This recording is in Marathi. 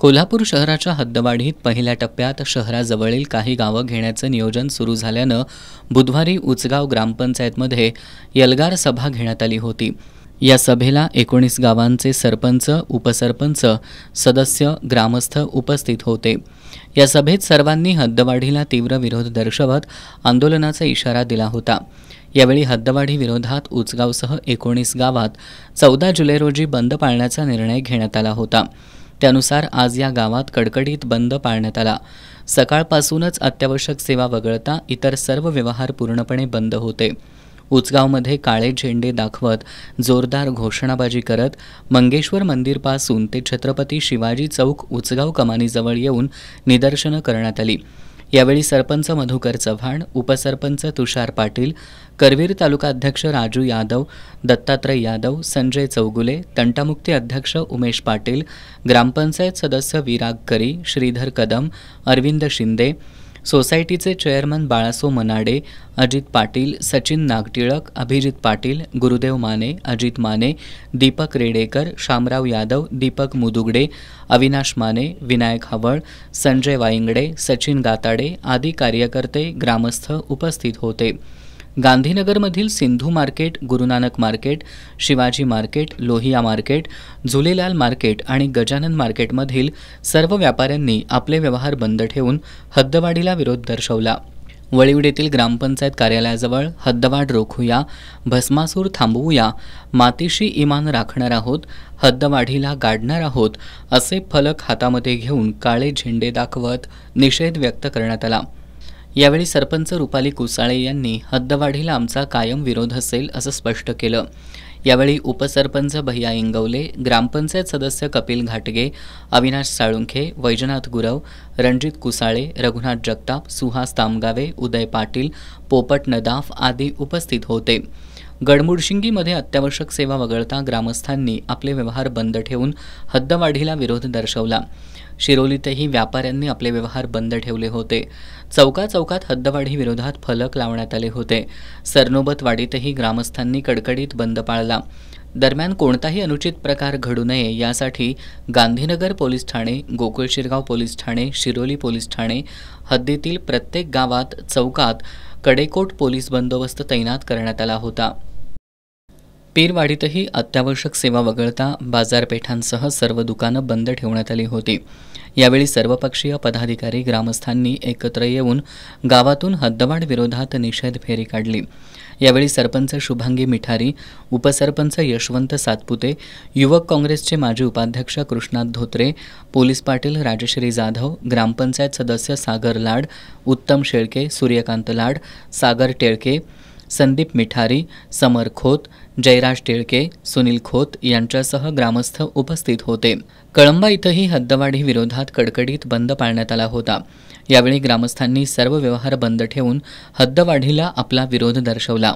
कोल्हापूर शहराच्या हद्दवाढीत पहिल्या टप्प्यात शहराजवळील काही गावं घेण्याचं नियोजन सुरू झाल्यानं बुधवारी उचगाव ग्रामपंचायतमध्ये यलगार सभा घेण्यात आली होती या सभेला एकोणीस गावांचे सरपंच उपसरपंच सदस्य ग्रामस्थ उपस्थित होते या सभेत सर्वांनी हद्दवाढीला तीव्र विरोध दर्शवत आंदोलनाचा इशारा दिला होता यावेळी हद्दवाढी विरोधात उचगावसह एकोणीस गावात चौदा जुलै रोजी बंद पाळण्याचा निर्णय घेण्यात आला होता त्यानुसार आज या गावात कडकडीत बंद पाळण्यात आला सकाळपासूनच अत्यावश्यक सेवा वगळता इतर सर्व व्यवहार पूर्णपणे बंद होते उचगावमध्ये काळे झेंडे दाखवत जोरदार घोषणाबाजी करत मंगेश्वर मंदिरपासून ते छत्रपती शिवाजी चौक उचगाव कमानीजवळ येऊन निदर्शनं करण्यात आली यावेळी सरपंच मधुकर चव्हाण उपसरपंच तुषार पाटील करवीर तालुका अध्यक्ष राजू यादव दत्तात्रय यादव संजय चौगुले तंटामुक्ती अध्यक्ष उमेश पाटील ग्रामपंचायत सदस्य विराग करी श्रीधर कदम अरविंद शिंदे सोसायटीचे चेअरमन बाळासो मनाडे अजित पाटील सचिन नागटिळक अभिजित पाटील गुरुदेव माने अजित माने दीपक रेडेकर शामराव यादव दीपक मुदुगडे अविनाश माने विनायक हवळ संजय वाईंगडे सचिन गाताडे आदी कार्यकर्ते ग्रामस्थ उपस्थित होते गांधीनगरमधील Sindhu market Gurunanak market Shivaji market Lohia market Jhulelal market आणि गजानन मार्केटमधील सर्व व्यापाऱ्यांनी आपले व्यवहार बंद ठेवून हद्दवाढीला विरोध दर्शवला वळीवडीतील ग्रामपंचायत कार्यालयाजवळ हद्दवाढ रोखूया भस्मासूर थांबवूया मातीशी इमान राखणार आहोत हद्दवाढीला गाडणार आहोत असे फलक हातामध्ये घेऊन काळे झेंडे दाखवत निषेध व्यक्त करण्यात आला यावेळी सरपंच रुपाली कुसाळे यांनी हद्दवाढीला आमचा कायम विरोध असेल असं स्पष्ट केलं यावेळी उपसरपंच भैया इंगवले ग्रामपंचायत सदस्य कपिल घाटगे अविनाश साळुंखे वैजनाथ गुरव रणजित कुसाळे रघुनाथ जगताप सुहास तामगावे उदय पाटील पोपट नदाफ आदी उपस्थित होते गडमुडशिंगीमध्ये अत्यावश्यक सेवा वगळता ग्रामस्थांनी आपले व्यवहार बंद ठेवून हद्दवाढीला विरोध दर्शवला शिरोलीतही व्यापाऱ्यांनी आपले व्यवहार बंद ठेवले होते चौका चौकात हद्दवाढी विरोधात फलक लावण्यात आले होते सरनोबतवाडीतही ग्रामस्थांनी कडकडीत बंद पाळला दरम्यान कोणताही अनुचित प्रकार घडू नये यासाठी गांधीनगर पोलीस ठाणे गोकुळशिरगाव शिरगाव पोलीस ठाणे शिरोली पोलीस ठाणे हद्दीतील प्रत्येक गावात चौकात कडेकोट पोलीस बंदोबस्त तैनात करण्यात आला होता पीरवाडीतही अत्यावश्यक सेवा वगळता बाजारपेठांसह सर्व दुकानं बंद ठेवण्यात आली होती यावेळी सर्वपक्षीय पदाधिकारी ग्रामस्थांनी एकत्र येऊन गावातून हद्दवाढ विरोधात निषेध फेरी काढली यावेळी सरपंच शुभांगी मिठारी उपसरपंच यशवंत सातपुते युवक काँग्रेसचे माजी उपाध्यक्ष कृष्णाथ धोत्रे पोलीस पाटील राजश्री जाधव ग्रामपंचायत सदस्य सागर लाड उत्तम शेळके सूर्यकांत लाड सागर टेळके संदीप मिठारी समर खोत जयराज टिळके सुनील खोत यांच्यासह ग्रामस्थ उपस्थित होते कळंबा इथंही हद्दवाढी विरोधात कडकडीत बंद पाळण्यात आला होता यावेळी ग्रामस्थांनी सर्व व्यवहार बंद ठेवून हद्दवाढीला आपला विरोध दर्शवला